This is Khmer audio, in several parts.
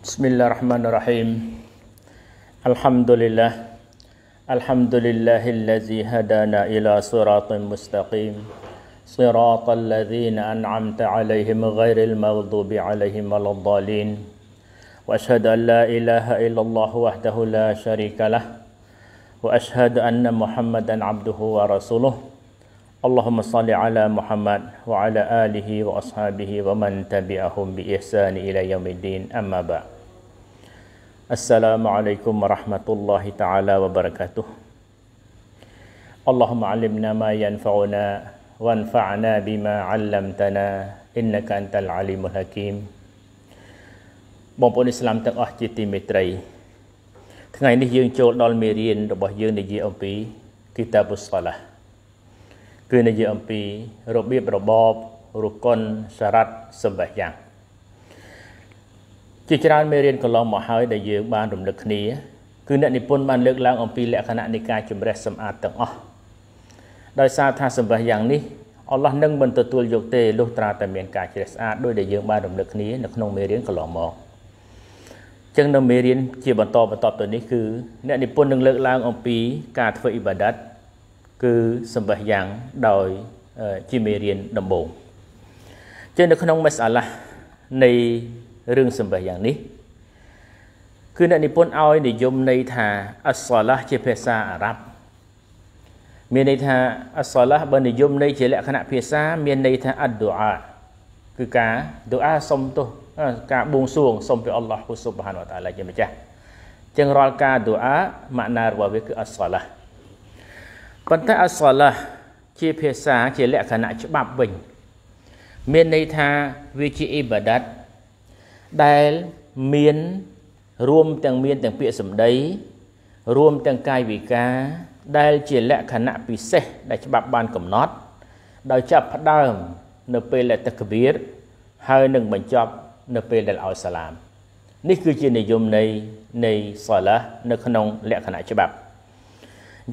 Bismillahirrahmanirrahim. Alhamdulillah. Alhamdulillahillazi hadana ila siratin mustaqim. Siratal ladzina an'amta 'alaihim ghairil maghdubi 'alaihim waladdallin. Wa ashhadu an la ilaha illallah wahdahu la syarikalah. Wa ashhadu anna Muhammadan 'abduhu wa rasuluhu. اللهم صل على محمد وعلى آله وأصحابه ومن تبعهم بإحسان إلى يوم الدين أما بعد السلام عليكم ورحمة الله تعالى وبركاته اللهم علمنا ما ينفعنا وانفعنا بما علمتنا إنك أنت العليم الحكيم បងប្អូនឥស្លាមទាំងអស់ជាទីមេត្រីថ្ងៃនេះយើងចូលដល់មេរៀនរបស់យើងនិយាយអំពីគីតាបុស្សាឡាគឺនិយាយអំពីរបៀបរបបរុគុណសារ៉ាត់សម្បះយ៉ាងជាច្រើនមេរៀនកន្លងមកហើយដែលយើងបានរំលឹកគ្នាគឺអ្នកនិពន្ធបានលើកឡើងអំពីលក្ខណៈនៃការជំរះសម្អាតទាំងអស់ដោយសារថាសម្បះយ៉ាងនេះអល់ឡោះនឹងមិនទទួលយក ទេលុះត្រាតែមានការជ្រះស្អាតដោយដែលយើង បានរំលឹកគ្នានៅក្នុងមេរៀនកន្លងមកចឹងនៅមេរៀនជាបន្តបន្តទៅនេះគឺអ្នកនិពន្ធនឹងលើកឡើងអំពី ការធ្វើអ៊ីបាដាតគឺសម្បេះយ៉ាងដោយជាមេរៀនដំបូងចឹងនៅក្នុងមេសអាឡាស់នៃរឿងសម្បេះយ៉ាងនេះគឺអ្នកនិពន្ធឲ្យនិយមន័យថាអសឡាស់ជាភាសាអារ៉ាប់មានន័យថាអសឡាស់បើនិយមន័យជាលក្ខណៈភាសា មានន័យថាអឌូអាគឺការដូអាសុំទោសការបួងសួងសុំព្រះអល់ឡោះហ៊ូស៊ុបហានវតាឡាជាម្ចាស់ចឹងរាល់ការដូអាម៉ាក់ណារបស់វាគឺអសឡាស់ប៉ុន្តែអសឡាជាភាសាជាលក្ខណៈច្បាប់វិញ មានន័យថាវាជាអ៊ីបាដាតដែលមានរួមទាំងមានទាំងពាក្យសម្ដីរួមទាំងកាយវិការដែល ជាលក្ខណៈពិសេសដែលច្បាប់បានកំណត់ដោយចាប់ផ្ដើមនៅពេលដែលតកបៀរហើយនឹងបញ្ចប់ នៅពេលដែលឲ្យសាឡាមនេះគឺជានិយមនៃនៃសាឡានៅក្នុងលក្ខណៈច្បាប់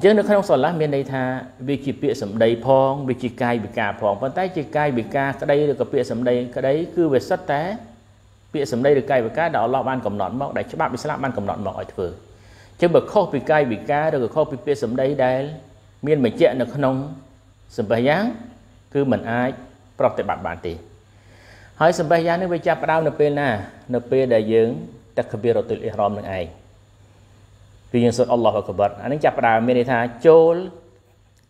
អញ្ចឹងនៅ ក្នុងសលាមានន័យថាវាជាពាក្យសម្ដីផងវាជាកាយវិការផងប៉ុន្តែជាកាយវិការក្តីឬក៏ពាក្យសម្ដីក្តីគឺវាសិតតែពាក្យសម្ដីឬកាយវិការដែលអល់ឡោះបានកំណត់មកដែលច្បាប់ឥស្លាមបានកំណត់មកឲ្យធ្វើអញ្ចឹងបើខុសពីកាយវិការឬក៏ខុសពីពាក្យសម្ដីដែលមានបញ្ជាក់នៅក្នុងសម្បះយ៉ាងគឺมันអាចប្រតិបត្តិបានទេហើយសម្បះយ៉ាងនេះវាចាប់ផ្ដើមនៅពេលណា នៅពេលដែលយើងតកបិរតុលអ៊ីហ្រាមនឹងឯងគឺយើងសូត្រអល់ឡោះកបតអានេះចាប់ផ្ដើមមានន័យថាចូល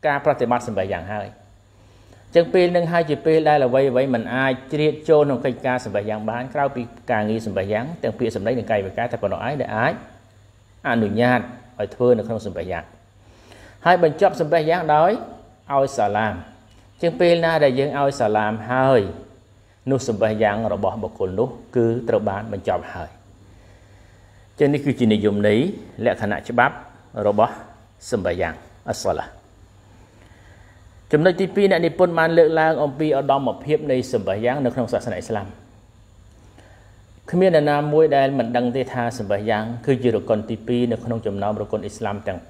ការប្រតិបត្តិសម្បែយ៉ាងហើយអញ្ចឹងពេលនឹងហើយជាពេលដែលអ្វីអ្វីមិនអាចជ្រៀតចូលក្នុងកិច្ចការសម្បែយ៉ាងបានក្រៅពីការងារសម្បែយ៉ាងទាំងពាក្យសម្ដីនិងកាយវិការតែប៉ុណ្ណោះឯងដែលអាចអនុញ្ញាតឲ្យធ្វើនៅក្នុងសម្បែយ៉ាងហើយបញ្ចប់សម្បែយ៉ាងដោយឲ្យសាឡាមអញ្ចឹងពេលណាដែលយើងឲ្យសាឡាមហើយនោះសម្បែយ៉ាងរបស់បុគ្គលនោះគឺត្រូវបានបញ្ចប់ហើយចឹងនេះគឺជានិយមន័យលក្ខណៈច្បាប់ របស់សម្បាយ៉ាងអសឡាចំណុចទី2អ្នកនិពន្ធបានលើកឡើង អំពីឧត្តមភាពនៃសម្បាយ៉ាងនៅក្នុងសាសនាអ៊ីស្លាមគ្មាននរណាមួយដែលមិនដឹងទេថាសម្បាយ៉ាង គឺជារកុនទី2នៅក្នុងចំណោមរកុនអ៊ីស្លាមទាំង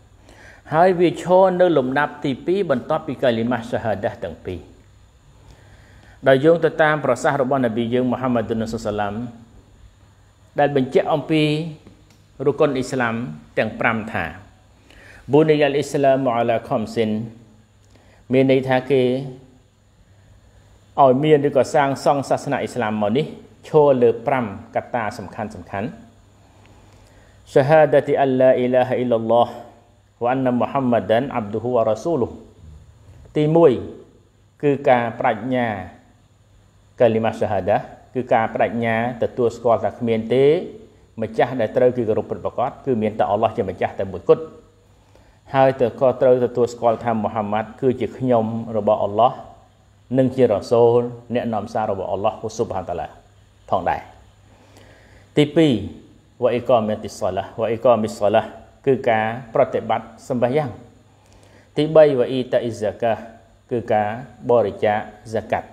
5ហើយវាឈរនៅលំដាប់ទី2បន្ទាប់ពីកាលីម៉ាសាហាដាទាំង2ដោយយោងទៅតាមប្រសាសន៍របស់នប៊ីយើងមូហាម៉ាឌុនសាឡាមដែលបញ្ជាក់អំពីរុគុនអ៊ីស្លាមទាំង5ថាប៊ូនីយ៉ាលអ៊ីស្លាមអាឡាខំសិនមានន័យថាគេឲ្យមានឬក៏សាងសង់សាសនាអ៊ីស្លាមមកនេះឈរលើ5កត្តាសំខាន់សំខាន់ شهادة أن لا إله إلا الله وأن محمدا عبده ورسوله ទី1គឺការប្រាជ្ញាកាលីម៉ាសាហាដាគឺការបដិញ្ញាទទួលស្គាល់ថាគ្មានទេម្ចាស់ដែលត្រូវគឺគោរពពិតប្រាកដគឺមានតែអល់ឡោះជាម្ចាស់តែមួយគត់ហើយទៅក៏ត្រូវទទួលស្គាល់ថាមូហាម៉ាត់គឺជាខ្ញុំរបស់អល់ឡោះនិងជារ៉ាសូលអ្នកនាំសាររបស់អល់ឡោះហ៊ូស៊ុបហានតាឡាផងដែរទី2វ៉ៃកមតិសឡាវ៉ៃកមិសឡាគឺការប្រតិបត្តិសម្បះយ៉ាងទី3វ៉ៃតអ៊ីហ្សាកា គឺការបរិច្ចាគហ្សាកាត់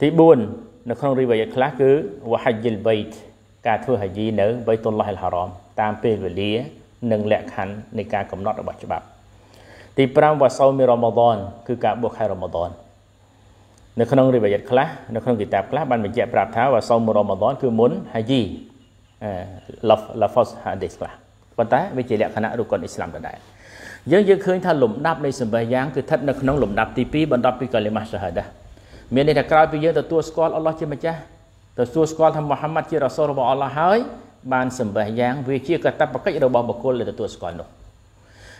ទី4នៅក្នុងរីវ៉ាយខ្លះគឺវ៉ាហាយិលបៃតការធ្វើហាជីនៅបៃតុលឡោះអលហារ៉មតាមពេលវេលា និងលក្ខខណ្ឌនៃការកំណត់របស់ច្បាប់ទី5វ៉ាសោមីរ៉ាម៉ាដនគឺការបួសខែរ៉ាម៉ាដននៅក្នុងរីវ៉ាយខ្លះនៅក្នុងគីតាបខ្លះបានបញ្ជាក់ប្រាប់ថាវ៉ាសោមីរ៉ាម៉ាដនគឺមុនហាជីឡាហ្វឡាហ្វសហាឌីសខ្លះប៉ុន្តែវាជាលក្ខណៈរុកុនអ៊ីស្លាមដដែលយើងយើងឃើញថាលំដាប់នៃសម្បិយ៉ាងគឺស្ថិតនៅក្នុងលំដាប់ទី2បន្ទាប់ពីកាលីម៉ាសាហាដាមានន័យថាក្រោយពីយើងទទួលស្គាល់អល់ឡោះជាម្ចាស់ទទួលស្គាល់ថាមូហាម៉ាត់ជារ៉ាសូលរបស់អល់ឡោះហើយបានសម្បេះយ៉ាងវាជាកតបកិច្ចរបស់បុគ្គលដែលទទួលស្គាល់នោះ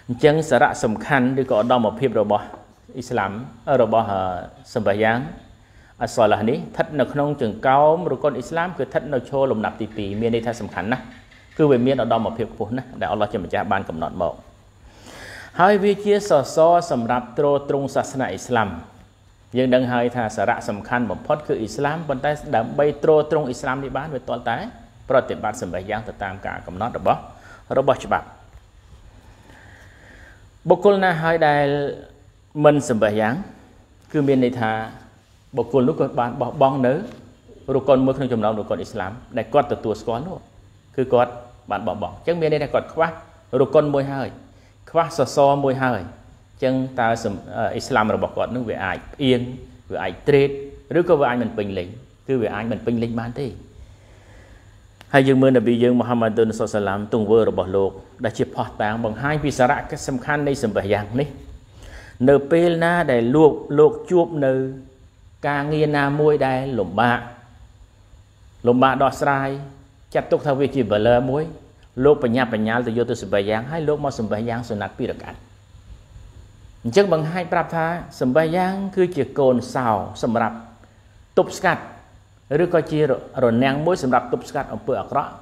អញ្ចឹងសារៈសំខាន់ឬក៏ឧត្តមភាពរបស់អ៊ីស្លាមរបស់សម្បេះយ៉ាងអសឡានេះស្ថិតនៅក្នុងចង្កោមរុកុនអ៊ីស្លាមគឺស្ថិតនៅឈរលំដាប់ទី2មានន័យថាសំខាន់ណាស់គឺវាមានឧត្តមភាពខ្ពស់ណាស់ដែលអល់ឡោះជាម្ចាស់បានកំណត់មកហើយវាជាសសរសម្រាប់ទ្រទ្រង់សាសនាអ៊ីស្លាមយើងដឹងហើយថាសារៈសំខាន់បំផុតគឺអ៊ីស្លាមប៉ុន្តែដើម្បីទ្រទ្រង់អ៊ីស្លាមនេះបានវាទាល់តែប្រតិបត្តិសម្បិយ៉ាងទៅតាមការកំណត់របស់របស់ច្បាប់បុគ្គលណាហើយដែលមិនសម្បិយ៉ាង គឺមានន័យថាបុគ្គលនោះគាត់បានបោះបង់នៅរុកុនមួយក្នុងចំណោមរុកុនអ៊ីស្លាមដែលគាត់ទទួលស្គាល់នោះគឺគាត់បានបោះបង់អញ្ចឹងមានន័យថាគាត់ខ្វះរុកុនមួយហើយខ្វះសសរមួយហើយចឹងតើអ៊ីស្លាមរបស់គាត់នឹងវាអាចផ្អៀងវាអាចត្រេតឬក៏វាអាចមិនពេញលេញគឺវាអាចមិនពេញលេញបានទេហើយយើងមើលនប៊ីយើងមូហាម៉ាត់ឌុនសុសឡាម ទង្វើរបស់លោកដែលជាផោះតាងបង្ហាញ ពីសារៈសំខាន់នៃសម្បះយ៉ាងនេះ នៅពេលណាដែលលោកលោកជួបនៅការងារណាមួយដែលលំបាកលំបាកដោះស្រាយចាត់ទុកថាវាជា bala មួយលោកបញ្ញាបញ្ញាលទៅយកទៅសម្បះយ៉ាង ហើយលោកមកសម្បះយ៉ាងសុណាត់ពីរកាត់អញ្ចឹងបង្ហាញប្រាប់ថាសម្បិយ៉ាង គឺជាកូនសោ សម្រាប់ទប់ស្កាត់ឬក៏ជារនាំងមួយ សម្រាប់ទប់ស្កាត់អំពើអាក្រក់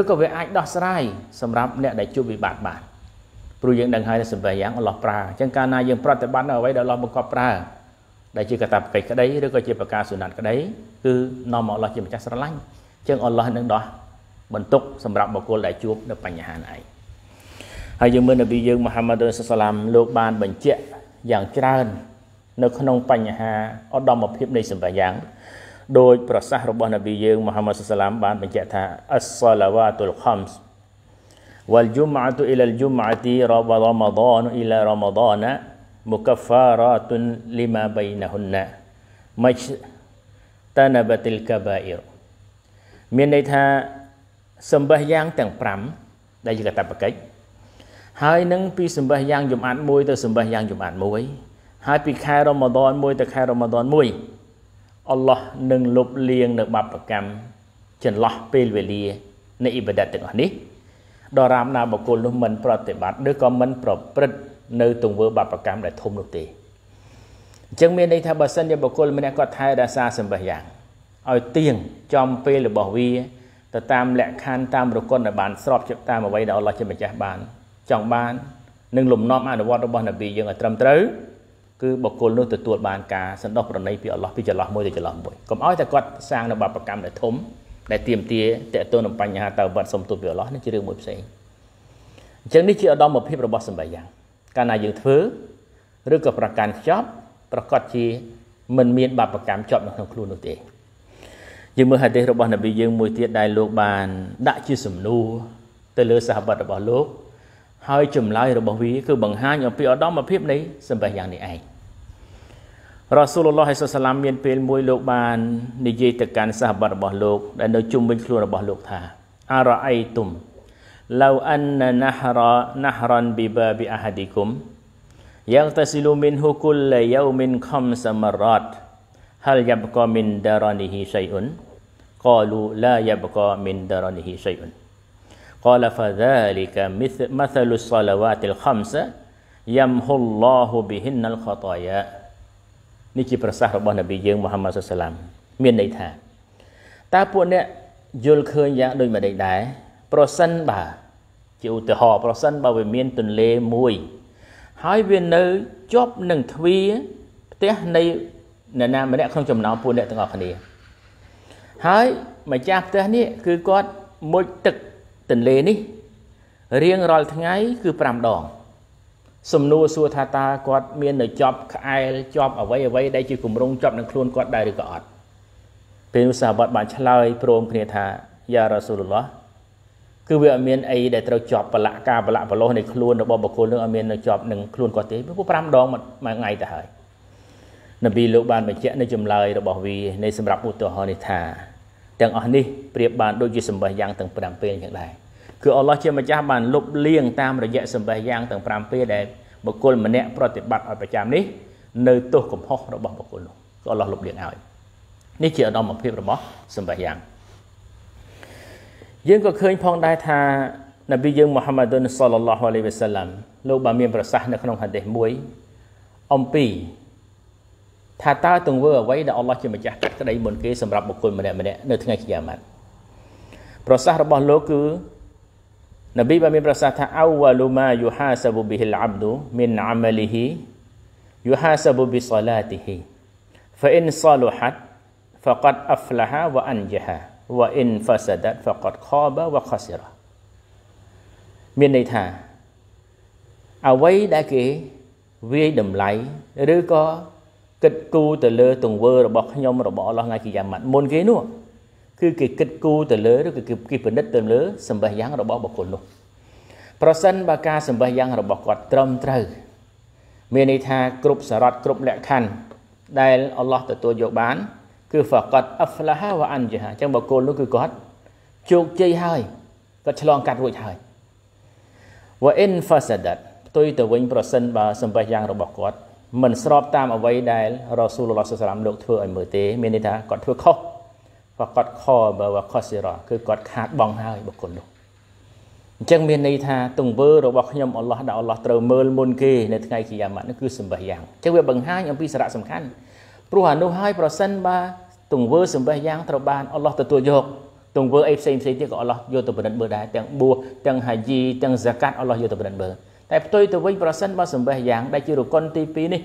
ឬក៏វាអាចដោះស្រាយសម្រាប់អ្នក ដែលជួបវិបត្តិបានព្រោះយើងដឹងហើយថាសម្បិយ៉ាងអល់ឡោះប្រើអញ្ចឹងកាលណាយើងប្រតិបត្តិនៅអ្វីដែលអល់ឡោះបង្កប់ប្រើដែលជាកតាបកិច្ចក្តីឬក៏ជាប្រការសុណាត់ក្តីគឺនាំមកអល់ឡោះជាម្ចាស់ស្រឡាញ់អញ្ចឹងអល់ឡោះនឹងដោះបន្ទុកសម្រាប់បុគ្គលដែលជួប នៅបញ្ហាហ្នឹងឯងហើយយើងមើលនប៊ីយើងមូហាម៉ាត់រ៉ូសសាឡាមលោកបានបញ្ជាក់យ៉ាងច្រើននៅ ក្នុងបញ្ហាឧត្តមភាពនៃសម្បាយ៉ាងដោយប្រសាសន៍របស់នប៊ីយើងមូហាម៉ាត់សាឡាមបានបញ្ជាក់ថាអស្សាឡាវ៉ាតុលខំស والجمعة إلى الجمعة رمضان إلى رمضان مكفارات لما بينهن مجتنبت الكبائر មានន័យថាសម្បះយ៉ាងទាំង5ដែលជាកតបកិច្ចហើយនឹងពីសម្បេះយ៉ាងយំអាត់មួយទៅសម្បេះយ៉ាងយំអាត់មួយហើយពីខែរ៉ូម៉ាដនមួយទៅខែរ៉ូម៉ាដនមួយអល់ឡោះនឹងលុបលាងនៅបាបកម្មចន្លោះពេលវេលានៃអ៊ីបាដាតទាំងអស់នេះដរាបណាបុគ្គលនោះមិនប្រតិបត្តិឬក៏មិនប្រព្រឹត្តនៅទង្វើបាបកម្មដែលធំនោះទេអញ្ចឹងមានន័យថាបើសិនជាបុគ្គលម្នាក់គាត់ថែរក្សាសម្បិះយ៉ាងឲ្យទៀងចំពេលរបស់វាទៅតាមលក្ខខណ្ឌតាមប្រគុណដែលបាន ស្របជាប់តាមអ្វីដែលអល់ឡោះជាម្ចាស់បានចង់បាននិងលំនាំអនុវត្តរបស់នប៊ីយើងឲ្យត្រឹមត្រូវគឺបុគ្គលនោះទទួលបានការសន្តោសប្រណីពីអល់ឡោះពីចន្លោះមួយទៅចន្លោះមួយកុំឲ្យតែគាត់សាងនៅបាបកម្មដែលធំដែលទៀមទាតេតូននឹងបញ្ហាតើវត្តសុំទូពីអល់ឡោះនេះជារឿងមួយផ្សេងអញ្ចឹងនេះជាឧត្តមភាពរបស់សម្បាយ៉ាងកាលណាយើងធ្វើឬក៏ប្រកាន់ខ្ចប់ ប្រកាសជា មិនមាន បាបកម្មជាប់នៅក្នុងខ្លួននោះទេយើងមើលហាឌីសរបស់នប៊ីយើងមួយទៀតដែលលោកបានដាក់ជាសំណួរទៅលើសាហាបតរបស់លោកហើយចម្លើយរបស់វាគឺបង្ហាញអំពីឧត្តមភាពនៃសម្បេះយ៉ាងនេះឯងរ៉ាស៊ូលឡោះហៃសាឡាមមានពេលមួយលោកបាននិយាយទៅកាន់សាហបរបស់លោក ដែលនៅជុំវិញខ្លួនរបស់លោកថា អារ៉ៃទុំឡៅអានណាហរ៉ាណាហរ៉ានប៊ីបាប៊ីអាហាឌីគុំយ៉ាងតាស៊ីលូមីនហ៊ូគុលយៅមីនខំសមរ៉ាត់ហលយ៉ាបកមីនដារ៉ានីហ៊ីសៃអ៊ុនកាលូឡាយ៉ាបកមីនដារ៉ានីហ៊ីសៃអ៊ុន قال فذلك مثل مثل الصلوات الخمسة يمحو الله بهن الخطايا នេះជាប្រសាសន៍របស់នប៊ីយើងមូហាម៉ាត់សុសឡាមមានន័យថាតើពួកអ្នកយល់ឃើញយ៉ាងដូចម្តេចដែរប្រសិនបើជាឧទាហរណ៍ប្រសិនបើវាមានទន្លេមួយ ហើយវានៅជាប់នឹងទ្វារផ្ទះនៃអ្នកណាម្នាក់ក្នុងចំណោមពួកអ្នកទាំងអស់គ្នាហើយម្ចាស់ផ្ទះនេះគឺគាត់មុជទឹកទន្លេនេះរៀងរាល់ថ្ងៃគឺ5ដង សំណួរសួរថាតើគាត់មាននៅជាប់ក្អែលជាប់អ្វីអ្វីដែលជាគម្រងជាប់នឹងខ្លួនគាត់ដែរឬក៏អត់ពេលនោះសាវកបានឆ្លើយព្រមគ្នាថាយ៉ារ៉ាស៊ូលឡោះគឺវាអត់មានអីដែលត្រូវជាប់បលៈការបលៈបលោះនៃខ្លួនរបស់បុគ្គលនឹងអត់មាននៅជាប់នឹងខ្លួនគាត់ទេព្រោះ5ដងមួយថ្ងៃទៅហើយនប៊ីលោកបានបញ្ជាក់នៅចម្លើយរបស់វានៃសម្រាប់ឧទាហរណ៍នេះថាទាំងអស់នេះប្រៀបបានដូចជាសម្បេះយ៉ាងទាំង5ពេលយ៉ាងដែរគឺអល់ឡោះជាម្ចាស់បានលុបលាងតាមរយៈសម្បេះយ៉ាងទាំង5ពេលដែលបុគ្គលម្នាក់ប្រតិបត្តិឲ្យប្រចាំនេះនៅទោសកំហុសរបស់បុគ្គលនោះគឺអល់ឡោះលុបលាងឲ្យនេះជាឧត្តមភាពរបស់សម្បេះយ៉ាងយើងក៏ឃើញ ផងដែរថានប៊ីយើងមូហាម៉ាឌុនសល្លឡោះអាឡៃវ៉ាសាឡាំលោកបានមានប្រសាសន៍នៅក្នុងហាឌីសមួយអំពីថាតើទង្វើអ្វីដែលអល់ឡោះជាម្ចាស់កាត់ក្តីមុនគេសម្រាប់បុគ្គលម្នាក់ម្នាក់នៅថ្ងៃខ្យាម៉ាត់ប្រសាសន៍របស់លោកគឺនប៊ីបានមាន ប្រសាសន៍ថា អវលូម៉ាយូហាសាប៊ូប៊ីហ៊ីលអាប់ឌូមីនអាមលីហ៊ីយូហាសាប៊ូប៊ីសាឡាទីហ៊ី فإن صلحت فقد أفلح وأنجح وإن فسدت فقد خاب وخسر មានន័យថាអ្វីដែលគេវាយតម្លៃឬក៏គិតគូរទៅលើទង្វើរបស់ខ្ញុំរបស់អល់ឡោះថ្ងៃគីយ៉ាម៉ាត់មុនគេនោះគឺគេគិតគូរទៅលើឬគឺគេពិនិត្យទៅលើសម្បេះយ៉ាងរបស់បុគ្គលនោះប្រសិនបើការសម្បេះយ៉ាងរបស់គាត់ត្រឹមត្រូវមានន័យថាគ្រប់សារ៉ាត់គ្រប់លក្ខខណ្ឌដែលអល់ឡោះទទួលយកបានគឺហ្វាកាត់អហ្វឡាហាវ៉ាអានជាហាអញ្ចឹងបុគ្គលនោះគឺគាត់ជោគជ័យហើយគាត់ឆ្លងកាត់រួចហើយវ៉ាអ៊ីនហ្វាសាដាត់ផ្ទុយទៅវិញប្រសិនបើសម្បេះយ៉ាងរបស់គាត់មិនស្របតាមអ្វីដែលរ៉ាស៊ូលឡោះសាឡាមលោកធ្វើឲ្យមើលទេមានន័យថាគាត់ធ្វើខុសព្រោះគាត់ខបើវខសិរ៉គឺគាត់ខាតបង់ហើយបុគ្គលនោះអញ្ចឹងមានន័យថាទង្វើរបស់ខ្ញុំអល់ឡោះដែលអល់ឡោះត្រូវមើលមុនគេនៅថ្ងៃគីយ៉ាម៉ាត់នោះគឺសម្បះយ៉ាងអញ្ចឹងវាបង្ហាញអំពីសារៈសំខាន់ព្រោះអានោះហើយប្រសិនបើទង្វើសម្បះយ៉ាងត្រូវបានអល់ឡោះទទួលយក ទង្វើអីផ្សេងផ្សេងទៀតក៏អល់ឡោះយកទៅពិនិត្យមើលដែរទាំងបួសទាំងហាជីទាំងហ្សាកាត់អល់ឡោះយកទៅពិនិត្យមើលតែផ្ទុយទៅវិញប្រសិនបើសម្បេះយ៉ាងដែលជារគុណទី2នេះ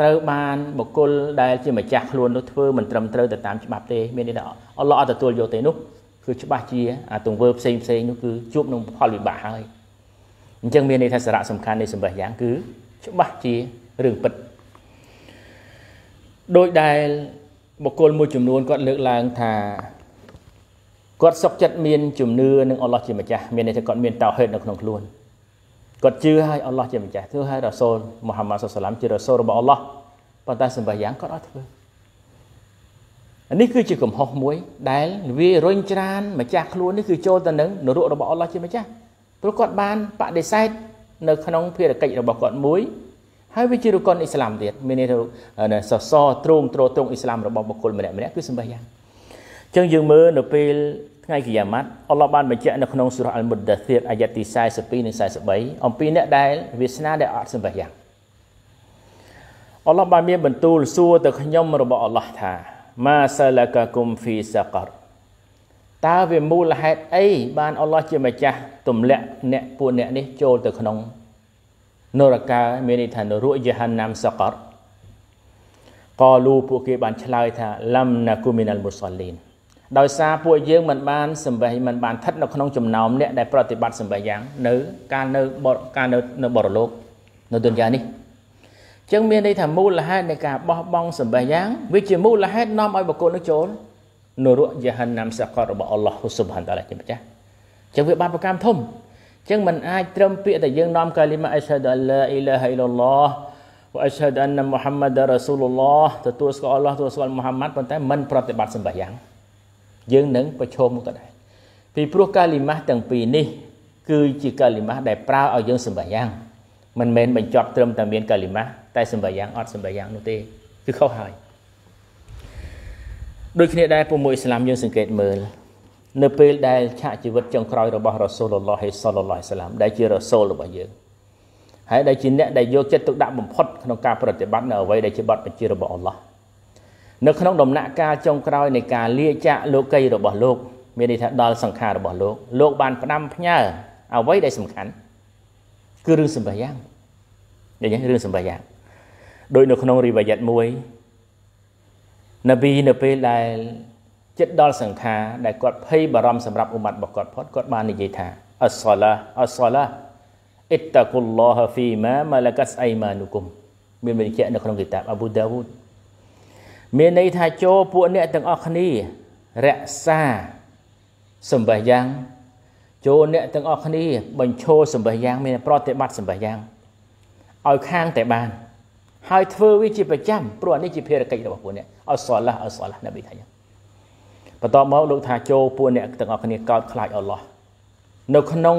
ត្រូវបានបុគ្គលដែលជាម្ចាស់ខ្លួននោះធ្វើមិនត្រឹមត្រូវទៅតាមច្បាប់ទេ មានន័យថាអល់ឡោះអត់ទទួលយកទេនោះគឺច្បាស់ជាអាទង្វើផ្សេងផ្សេងនោះគឺជួបនឹងផលវិបាកហើយអញ្ចឹងមានន័យថាសារៈសំខាន់នៃសម្បេះយ៉ាង គឺ ច្បាស់ជារឿងពិតដោយដែលបុគ្គលមួយចំនួនគាត់លើកឡើងថាគាត់សុខចិត្តមានជំនឿនឹងអល់ឡោះជាម្ចាស់មានន័យថាគាត់មានតោហេតនៅក្នុងខ្លួនគាត់ជឿហើយអល់ឡោះជាម្ចាស់ធ្វើហើយរ៉ាសូលមូហាម៉ាត់សុសឡាមជារ៉ាសូលរបស់អល់ឡោះប៉ុន្តែសម្បាយ៉ាងគាត់អត់ធ្វើនេះគឺជាកំហុសមួយ ដែលវារុញច្រាន ម្ចាស់ខ្លួននេះគឺចូលទៅនឹងនរករបស់អល់ឡោះជាម្ចាស់ព្រោះគាត់បានបដិសេធនៅក្នុងភារកិច្ចរបស់គាត់មួយ ហើយវាជារុកុនអ៊ីស្លាមទៀតមានន័យថាសសរទ្រង់ទ្រទ្រង់អ៊ីស្លាមរបស់បុគ្គលម្នាក់ម្នាក់គឺសម្បាយ៉ាងអញ្ចឹងយើងមើលនៅពេលថ្ងៃកិយាម៉ាត់អល់ឡោះបានបញ្ជាក់នៅក្នុងសូរ៉ាអល់មុតដាសៀតអាយ៉ាទី42និង43អំពីអ្នកដែលវាសនាដែលអត់សម្បះយ៉ាងអល់ឡោះបានមានបន្ទូលសួរទៅខ្ញុំរបស់អល់ឡោះថាម៉ាសាឡាកាគុំហ្វីសាករតើវាមូលហេតុអី បានអល់ឡោះជាម្ចាស់ទម្លាក់អ្នកពួកអ្នក នេះចូលទៅក្នុងនរកាមានន័យថានរកយេហាណាំសករកលូពួកគេបាន ឆ្លើយថាឡាំណាគូមីណាល់មូសាលីនដោយសារពួកយើងមិនបានសម្វេចមិនបានស្ថិតនៅក្នុងចំណោមអ្នកដែលប្រតិបត្តិសម្វេចយ៉ាង នៅការនៅបរការនៅនៅបរលោកនៅទុនយ៉ានេះចឹងមានន័យថាមូលហេតុនៃការបោះបង់សម្បេះយ៉ាងវាជាមូលហេតុនាំឲ្យបុគ្គលនោះចូល នរកយហនំសកលរបស់អល់ឡោះស៊ុបហានតាឡាជាម្ចាស់ចឹងវាបាបកម្មធំចឹងមិនអាចត្រឹមពាក្យតែយើងនាំ កាលីម៉ាអេសាដអឡាអ៊ីឡាហៃឡឡោះវអេសាដអានណាមូហាម៉ាដរ៉ាស៊ូលឡោះទទួលស្គាល់អល់ឡោះទទួលស្គាល់មូហាម៉ាត់ប៉ុន្តែមិនប្រតិបត្តិសម្បេះយ៉ាងយើងនឹងប្រឈមមុខទៅដែរពីព្រោះកាលីម៉ាស់ទាំងពីរនេះ គឺជាកាលីម៉ាស់ដែលប្រើឲ្យយើងសម្បាយ៉ាង មិនមែនបញ្ចប់ត្រឹមតែមានកាលីម៉ាស់តែសម្បាយ៉ាងអត់សម្បាយ៉ាងនោះទេគឺខុសហើយដូចគ្នាដែរពុំមួយអ៊ីស្លាមយើងសង្កេតមើលនៅពេលដែលឆាកជីវិតចុងក្រោយរបស់រ៉ាសូលឡោះសលឡោះសាឡាមដែលជារ៉ាសូលរបស់យើងហើយដែលជាអ្នកដែលយកចិត្តទុកដាក់បំផុតក្នុងការប្រតិបត្តិនៅអ្វីដែលជាបទបញ្ជារបស់អល់ឡោះនៅក្នុងដំណាក់កាលចុងក្រោយនៃការលាចាកលោកីយរបស់លោកមានន័យថាដល់សង្ខាររបស់លោក លោកបានផ្ដាំផ្ញើអ្វីដែលសំខាន់គឺរឿងសម្បាយ៉ាងដូចនេះរឿងសម្បាយ៉ាងដោយនៅក្នុងរិវយ័ត1នប៊ីនៅពេលដែលចិត្តដល់សង្ខារដែលគាត់ភ័យបារម្ភសម្រាប់ឧម័តរបស់គាត់ផុតគាត់បាននិយាយថាអសឡាអសឡាអិតតាគុលឡោះហ្វីម៉ាម៉ាឡាកាសអៃម៉ានូគុំមានបញ្ជាក់នៅក្នុងគីតាបអាប៊ូដាវូដមានន័យថាចូលពួកអ្នកទាំងអស់គ្នារក្សាសម្បះយ៉ាងចូលអ្នកទាំងអស់គ្នាបញ្ឈរសម្បះយ៉ាងមានប្រតិបត្តិសម្បះយ៉ាងឲ្យខាងតែបាន ហើយធ្វើវាជាប្រចាំព្រោះនេះជាភារកិច្ចរបស់ពួកអ្នកឲ្យសឡះឲ្យសឡះណាប៊ីថាយ៉ាងបន្ទាប់មកលោកថាចូលពួកអ្នកទាំងអស់គ្នាកោតខ្លាចអល់ឡោះនៅក្នុង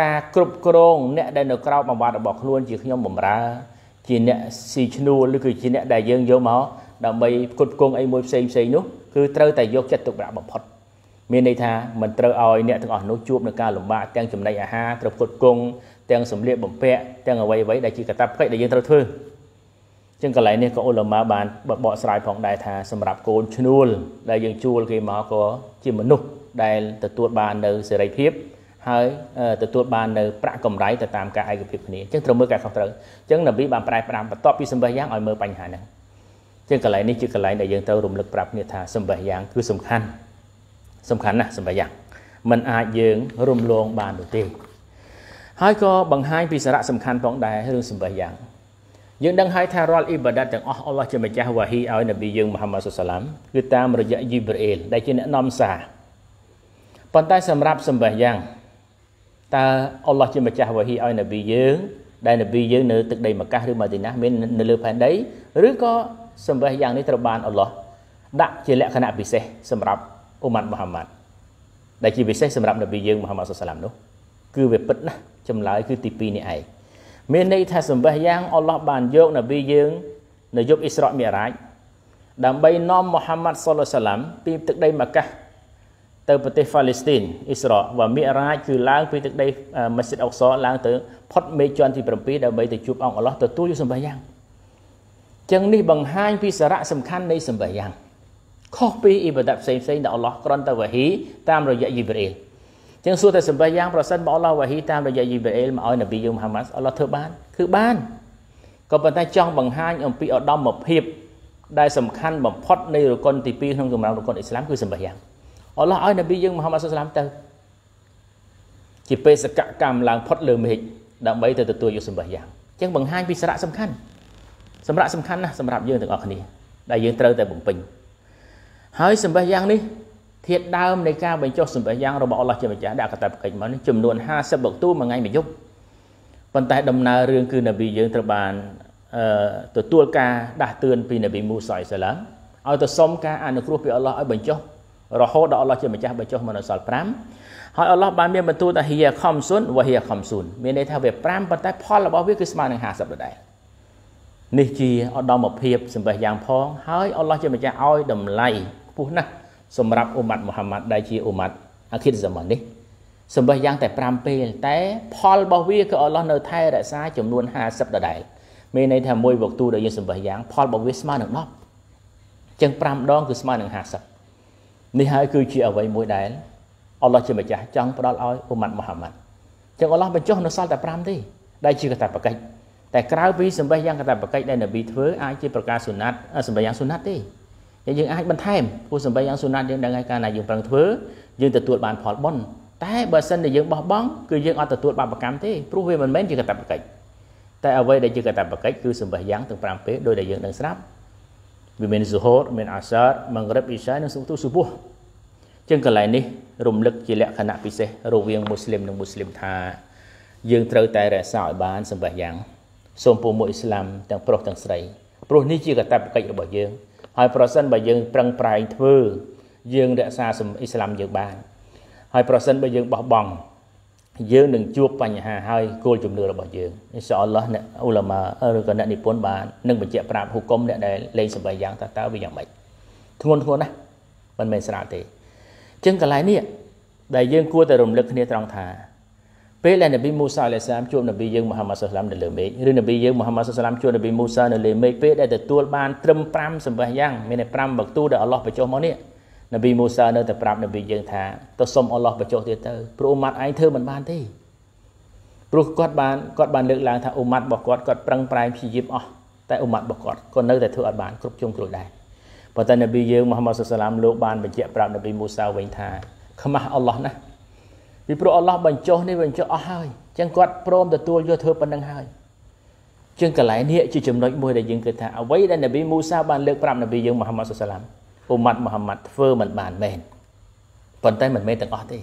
ការគ្រប់គ្រង អ្នកដែលនៅក្រៅបំបត្តិរបស់ខ្លួនជាខ្ញុំបំរើជាអ្នកស៊ីឈ្នួលឬគឺជាអ្នកដែលយើងយកមកដើម្បីផ្គត់ផ្គង់អីមួយផ្សេងផ្សេងនោះគឺត្រូវតែយកចិត្តទុកដាក់បំផុតមានន័យថាមិនត្រូវឲ្យអ្នកទាំងអស់នោះជួបនឹងការលំបាកទាំងចំណីអាហារត្រូវផ្គត់ផ្គង់ទាំងសម្លៀកបំពាក់ទាំងអ្វីអ្វីដែលជាកាតព្វកិច្ចដែលយើងត្រូវធ្វើចឹងកន្លែងនេះក៏អ៊ុលម៉ាបានបកស្រាយផងដែរថាសម្រាប់កូនឈ្នួលដែលយើងជួលគេមកក៏ជាមនុស្សដែលទទួលបាននៅសេរីភាព ហើយទទួលបាននៅប្រាក់កម្រៃទៅតាមការឯកភាពគ្នាអញ្ចឹងត្រូវមើលការខុសត្រូវអញ្ចឹងនប៊ីបានប្រែប្រាំបន្ទាប់ពីសម្ភារយ៉ាងឲ្យមើលបញ្ហាហ្នឹងចឹងកន្លែងនេះជាកន្លែងដែលយើងត្រូវរំលឹកប្រាប់គ្នាថាសម្បះយ៉ាងគឺសំខាន់សំខាន់ណាស់សម្បះយ៉ាងมันអាចយើងរំលងបាននោះទេហើយក៏បង្ហាញពីសារៈសំខាន់ផងដែររឿងសម្បះយ៉ាងយើងដឹងហើយថារាល់អ៊ីបាដាតទាំងអស់អល់ឡោះជាម្ចាស់វ៉ាហ៊ីឲ្យនប៊ីយើងមូហាម៉ាត់សុសឡាមគឺតាមរយៈយីប្រអ៊ីលដែលជាអ្នកនាំសារប៉ុន្តែសម្រាប់សម្បះយ៉ាងតើអល់ឡោះជាម្ចាស់វ៉ាហ៊ីឲ្យនប៊ីយើង ដែលនប៊ីយើងនៅទឹកដីមកាសឬម៉ាទីណាមាននៅលើផែនដីឬក៏សម្បេះយ៉ាងនេះត្រូវបានអល់ឡោះដាក់ជាលក្ខណៈពិសេសសម្រាប់អ៊ុម៉ាត់មូហាម៉ាត់ដែលជាពិសេសសម្រាប់នប៊ីយើងមូហាម៉ាត់សាឡាមនោះ គឺវាពិតណាស់ចម្លើយគឺទី2នេះឯងមានន័យថាសម្បេះយ៉ាងអល់ឡោះបានយកនប៊ីយើង នៅយប់អ៊ីស្រ៉ាមីរ៉ាជដើម្បីនាំមូហាម៉ាត់សាឡាឡាមពីទឹកដីម៉ាកាទៅប្រទេសប៉ាឡេស្ទីនអ៊ីស្រាអែលមីរ៉ាជគឺឡើងពីទឹកដីម៉ាស៊ីតអុកសឡើងទៅផុតមេឃជាន់ទី7ដើម្បីទៅជួបអង្គអល់ឡោះទទួលយកសម្បត្តិយ៉ាងចឹងនេះបង្ហាញ ពីសារៈសំខាន់នៃសម្បិយ៉ាងខុសពីអ៊ីបាដាផ្សេងផ្សេងដែលអល់ឡោះគ្រាន់តែវ៉ាហ៊ីតាមរយៈយីប្រអេលចឹងសួរតែសម្បិយ៉ាងប្រសិនបើអល់ឡោះវ៉ាហ៊ីតាមរយៈយីប្រអេលមកឲ្យនប៊ីយើងមហាម៉ាត់អល់ឡោះធ្វើបានគឺបានក៏ប៉ុន្តែចង់បង្ហាញ អំពីឧត្តមភាព ដែលសំខាន់បំផុតនៃរគុណទី2ក្នុងកម្លាំងរគុណអ៊ីស្លាមគឺសម្បិយ៉ាងអល់ឡោះឲ្យនប៊ីយើងមហាម៉ាត់សុសឡាមទៅជាបេសកកម្មឡើងផុតលើមេឃដើម្បីទៅទទួលយកសម្បិយ៉ាងចឹងបង្ហាញពីសារៈសំខាន់សម្រាប់សំខាន់ណាស់សម្រាប់យើងទាំងអស់គ្នាដែលយើងត្រូវតែបំពេញហើយសម្បេះយ៉ាងនេះធាតដើមនៃការបញ្ចុះសម្បេះយ៉ាងរបស់អល់ឡោះជាម្ចាស់ដាក់កតាបកិច្ចមកនេះចំនួន50បកទួមួយថ្ងៃមួយយប់ប៉ុន្តែដំណើររឿងគឺនប៊ីយើងត្រូវបានអឺទទួលការដាស់តឿនពីនប៊ីមូសាអ៊ីសាឡាមឲ្យទៅសុំការអនុគ្រោះពីអល់ឡោះឲ្យបញ្ចុះរហូតដល់អល់ឡោះជាម្ចាស់បញ្ចុះមកនៅសល់5ហើយអល់ឡោះបានមានបន្ទូលថាហៀខំស៊ុនវ៉ាហៀខំស៊ុនមានន័យថាវា5ប៉ុន្តែផលរបស់វាគឺស្មើនឹង50ដដែលនេះជាឧត្តមភាពសម្បេះយ៉ាង ផងហើយអល់ឡោះជាម្ចាស់ឲ្យតម្លៃខ្ពស់ណាស់សម្រាប់អ៊ុម៉ាត់មូហាម៉ាត់ដែលជាអ៊ុម៉ាត់អាខិរសម័ននេះសម្បេះយ៉ាងតែ5ពេលតែផលរបស់វាគឺអល់ឡោះនៅថែរក្សាចំនួន50ដដែលមានន័យថាមួយវកទូដែលយើងសម្បេះយ៉ាងផលរបស់វាស្មើនឹង10អញ្ចឹង5ដងគឺស្មើនឹង50នេះហើយគឺជា អ្វីមួយដែលអល់ឡោះជាម្ចាស់ចង់ផ្ដល់ឲ្យអ៊ុម៉ាត់មូហាម៉ាត់អញ្ចឹងអល់ឡោះបញ្ចុះនៅសល់តែ5ទេដែលជាកតាបកិច្ចតែក្រៅពីសម្បិះយ៉ាងកតបកិច្ចដែលនប៊ីធ្វើអាចជាប្រការសុណាត់សម្បិះយ៉ាងសុណាត់ទេតែយើងអាចបន្ថែមព្រោះសម្បិះយ៉ាងសុណាត់យើងដឹងហើយកាលណាយើងប្រឹងធ្វើយើងទទួលបានផលបុណ្យតែបើសិនតែយើងបោះបង់គឺយើងអត់ទទួលបាបកម្មទេព្រោះវាមិនមែនជាកតបកិច្ចតែអ្វីដែលជាកតបកិច្ចគឺសម្បិះយ៉ាងទាំង5ពេលដោយដែលយើងដឹងស្រាប់វាមានសុហរមានអាសាតមង្រិបអ៊ីសានិងសុទូសុបុះជាងកន្លែងនេះរំលឹកជាលក្ខណៈពិសេសរវាងមូស្លីមនិងមូស្លីមថាយើងត្រូវតែរក្សាឲ្យបានសម្បិះយ៉ាងសូមពូមួយអ៊ីស្លាមទាំងប្រុសទាំងស្រីព្រោះនេះជាកាតព្វកិច្ចរបស់យើង ហើយប្រសិនបើយើងប្រឹងប្រែងធ្វើយើងរក្សាអ៊ីស្លាមយើងបានហើយប្រសិនបើយើងបោះបង់យើង នឹងជួបបញ្ហាហើយគោលជំនឿរបស់យើងអ៊ីសាអល់ឡោះអ្នកអ៊ូឡាម៉ាឬក៏អ្នកនិពន្ធបាននឹងបញ្ជាក់ប្រាប់ហុគុំអ្នកដែលលេងសម្បែងយ៉ាងតើតើវាយ៉ាងម៉េចធ្ងន់ធ្ងរណាស់មិនមែនស្រាលទេអញ្ចឹងកន្លែងនេះដែលយើង គួរតែរំលឹកគ្នាត្រង់ថាពេលដែលនប៊ីមូសាអាឡៃសាមជួបនប៊ីយើងមូហាម៉ាត់សាឡាមនៅលើមេឃឬនប៊ីយើងមូហាម៉ាត់សាឡាមជួបនប៊ីមូសានៅលើមេឃពេលដែលទទួលបានត្រឹម5សម្បះយ៉ាងមានតែ5បកទូដែលអល់ឡោះបញ្ចុះមកនេះនប៊ីមូសានៅតែប្រាប់នប៊ីយើងថាទៅសុំអល់ឡោះបញ្ចុះទៀតទៅព្រោះអ៊ុម៉ាត់ឯងធ្វើមិនបានទេព្រោះគាត់បានគាត់បានលើកឡើងថាអ៊ុម៉ាត់របស់គាត់គាត់ប្រឹងប្រែងព្យាយាមអស់តែអ៊ុម៉ាត់របស់គាត់ក៏នៅតែធ្វើអត់បានគ្រប់ជ្រុងជ្រោយដែរប៉ុន្តែនប៊ីយើងមូហាម៉ាត់សាឡាមលោកបានបញ្ជាក់ប្រាប់នប៊ីមូសាវិញថាខ្មាស់អល់ឡោះណាស់ពីព្រោះអល់ឡោះបញ្ចុះនេះបញ្ចុះអស់ហើយអញ្ចឹងគាត់ព្រមទទួលយកធ្វើប៉ុណ្្នឹងហើយជាងកន្លែងនេះជាចំណុចមួយដែលយើងគិតថាអ្វីដែលនប៊ីមូសាបានលើកប្រាប់នប៊ីយើងមូហាម៉ាត់សាឡាមអ៊ុម៉ាត់មូហាម៉ាត់ធ្វើមិនបានមែនប៉ុន្តែមិនមែនទាំងអស់ទេ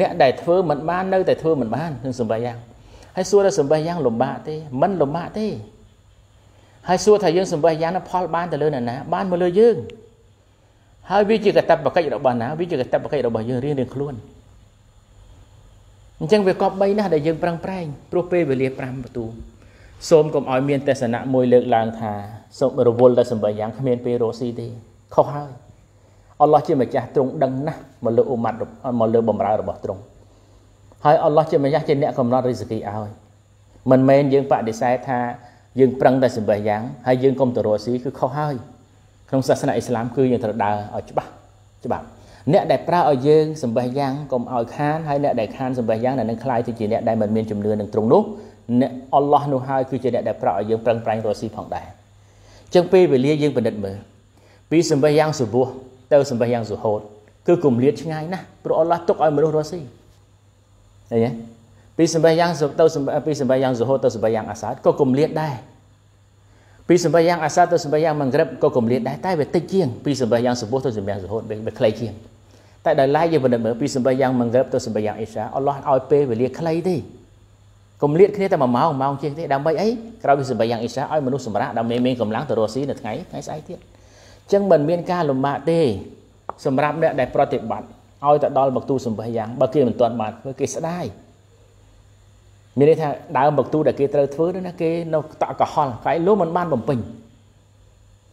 អ្នកដែលធ្វើមិនបាននៅតែធ្វើមិនបាននឹងសម្បែយ៉ាងហើយសួរថាសម្បែយ៉ាងលំបាកទេមិនលំបាកទេហើយសួរថាយើងសម្បែយ៉ាងផលបានទៅលើអ្នកណា បានមកលើយើង ហើយវាជាកតបកិច្ចរបស់ណាវាជាកតបកិច្ចរបស់យើងរៀងៗខ្លួនអញ្ចឹងវាកប់3ណាស់ដែលយើងប្រឹងប្រែងព្រោះពេលវេលា5បន្ទូសូមកុំឲ្យមានទស្សនៈមួយលើកឡើងថាសូមរវល់តែសម្បើយ៉ាងគ្មានពេលរស់ស៊ីទេខុសហើយអល់ឡោះជាម្ចាស់ទ្រង់ដឹងណាស់មកលើអ៊ុម៉ាត់មកលើបំរើរបស់ទ្រង់ហើយអល់ឡោះជាម្ចាស់ជាអ្នកកំណត់រិស្គីឲ្យ មិនមែនយើងបដិសេធថាយើងប្រឹងតែសម្បើយ៉ាងហើយយើងកុំទៅរស់ស៊ីគឺខុសហើយក្នុងសាសនាអ៊ីស្លាមគឺយើងត្រូវដើរឲ្យច្បាស់ច្បាប់អ្នកដែលប្រើឲ្យយើងសម្បេះយ៉ាងកុំឲ្យខានហើយអ្នកដែលខានសម្បេះយ៉ាងនឹងខ្លាយទៅជាអ្នកដែលមិនមានជំនឿនឹងទ្រង់នោះអ្នកអល់ឡោះនោះហើយគឺជាអ្នកដែលប្រោឲ្យយើង ប្រឹងប្រែងរស់ស៊ីផងដែរចឹងពេលវេលាយើងពិនិត្យមើលពីសម្បេះយ៉ាងសុបោះទៅសម្បេះយ៉ាងសុហោតគឺគម្លាតឆ្ងាយណាស់ព្រោះអល់ឡោះទុកឲ្យមនុស្សរស់ស៊ីឃើញទេពីសម្បេះយ៉ាងទៅសម្បេះពីសម្បេះយ៉ាងសុហោតទៅសម្បេះយ៉ាងអាសាតក៏គម្លាតដែរពីសម្បេះយ៉ាងអាសាតទៅសម្បេះយ៉ាងមង្ក្រឹបក៏គម្លាតដែរតែវាតិចជាងពីសម្បេះយ៉ាងសុបោះទៅសម្បេះយ៉ាងសុហោតវាខ្លីជាងតែដល់ឡាយយើងមិនដឹងមើលពីសម្បិយ៉ាងម៉ង្រឹបទៅសម្បិយ៉ាងអេសាអល់ឡោះឲ្យពេលវេលាខ្លីទេកុំលៀតគ្នាតែ1ម៉ោង1ម៉ោងជាងទេដើម្បីអីក្រោយពីសម្បិយ៉ាងអេសាឲ្យមនុស្សសម្រាប់ដល់មានកម្លាំងទៅរស់ស៊ីនៅថ្ងៃថ្ងៃស្អែកទៀតអញ្ចឹងមិនមានការលំបាកទេសម្រាប់អ្នកដែលប្រតិបត្តិឲ្យទៅដល់បកទូសម្បិយ៉ាងបើគេមិនទាន់បានធ្វើគេស្ដាយមានន័យថាដើមបកទូដែលគេត្រូវធ្វើនោះណាគេនៅ តក់កុហលកាយលោមិនបានបំពេញ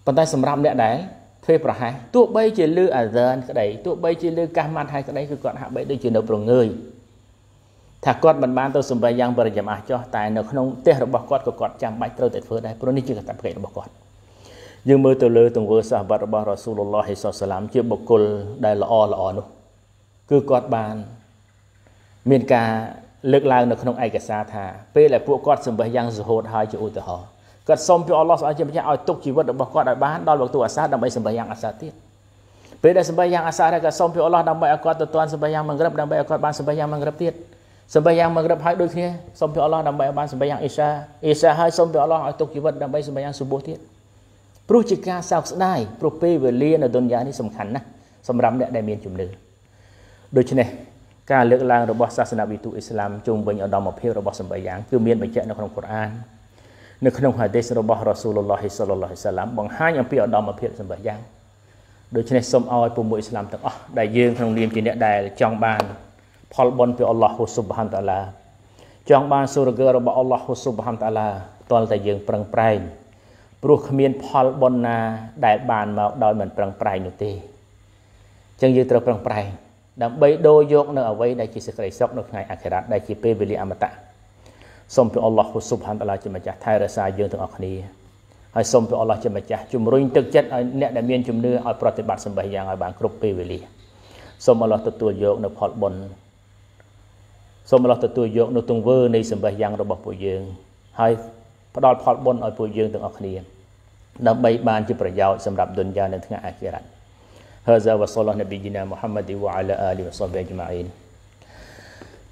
ប៉ុន្តែសម្រាប់អ្នកដែលធ្វេសប្រហែសទោះបីជាលឺអាសើនក្តីទោះបីជាលឺកាសម៉ាត់ហើយក្តីគឺគាត់ហាក់បីដូចជានៅប្រងើយថាគាត់មិនបានទៅសម្រេចយ៉ាងបរិយាមាសចោះតែនៅក្នុងផ្ទះរបស់គាត់ក៏គាត់ចាំបាច់ត្រូវតែធ្វើដែរព្រោះនេះជាកាតព្វកិច្ចរបស់គាត់យើងមើលទៅលើ ទង្វើសាហាបត្តិរបស់រ៉ាស៊ូលឡោះហេសសាឡាម ជាបុគ្គលដែលល្អល្អនោះគឺគាត់បានមានការលើកឡើងនៅក្នុងឯកសារថាពេលដែលពួកគាត់សម្បិះយ៉ាងសហូតហើយជាឧទាហរណ៍គាត់សុំពីអល់ឡោះស្អល់ជាម្ចាស់ឲ្យទុកជីវិតរបស់គាត់ឲ្យបានដល់វគ្គអាសាដើម្បីសម្បិយ៉ាងអាសាទៀតពេលដែលសម្បិយ៉ាងអាសាដែរគាត់សុំពីអល់ឡោះដើម្បីឲ្យគាត់ទៅទាន់សម្បិយ៉ាងមង្រឹបដើម្បីឲ្យគាត់បានសម្បិយ៉ាងមង្រឹបទៀតសម្បិយ៉ាងមង្រឹបឲ្យដូចគ្នាសុំពីអល់ឡោះដើម្បីឲ្យបានសម្បិយ៉ាងអេសាអេសាឲ្យសុំពីអល់ឡោះឲ្យទុកជីវិតដើម្បីសម្បិយ៉ាងសុបុទៀតព្រោះជាការសោកស្ដាយព្រោះពេលវេលានៅទុនយ៉ានេះសំខាន់ណាស់សម្រាប់អ្នកដែលមានជំនឿដូច្នេះការលើកឡើងរបស់សាសនាវិទូអ៊ីស្លាមជុំវិញឧត្តមភាពរបស់សម្បិយ៉ាងគឺមានបញ្ជាក់នៅក្នុងកូរ៉ាននៅក្នុងហាឌីសរបស់រ៉ាស៊ូលឡោះសាឡឡោះសាឡាមបង្ហាញអំពីឧត្តមភាពសម្បត្តិយ៉ាងដូច្នេះសូមឲ្យពុំមួយអ៊ីស្លាមទាំងអស់ដែលយើងក្នុងនាមជាអ្នក ដែលចង់បាន ផលបុណ្យពីអល់ឡោះហ៊ូស៊ុបហានតាឡាចង់បានសូរគើរបស់អល់ឡោះហ៊ូស៊ុបហានតាឡាតលតែយើងប្រឹងប្រែងព្រោះគ្មានផលបុណ្យណាដែលបានមកដោយមិនប្រឹងប្រែងនោះទេអញ្ចឹងយើងត្រូវប្រឹងប្រែងដើម្បីដូរយកនៅអ្វីដែលជាសេចក្តីសុខនៅថ្ងៃអាខិរ៉ាត់ដែលជាពេលវេលាអមតៈសូមព្រះអល់ឡោះហ៊ូស៊ុបហានតាឡាជាម្ចាស់ថែរក្សាយើងទាំងអស់គ្នាហើយសូមព្រះអល់ឡោះជាម្ចាស់ជំរុញទឹកចិត្តឲ្យអ្នកដែលមានជំនឿឲ្យប្រតិបត្តិសម្បិះយ៉ាងឲ្យបានគ្រប់ពេលវេលាសូមអល់ឡោះទទួលយកនៅផលបុណ្យសូមអល់ឡោះទទួលយក នៅទង្វើ នៃ សម្បិះយ៉ាងរបស់ពួកយើង ហើយផ្ដល់ផលបុណ្យឲ្យពួកយើងទាំងអស់គ្នាដើម្បីបានជាប្រយោជន៍សម្រាប់ទុនយ៉ានៅថ្ងៃអាខិរ៉ាត់ هذا وصلى نبينا محمد وعلى آله وصحبه أجمعين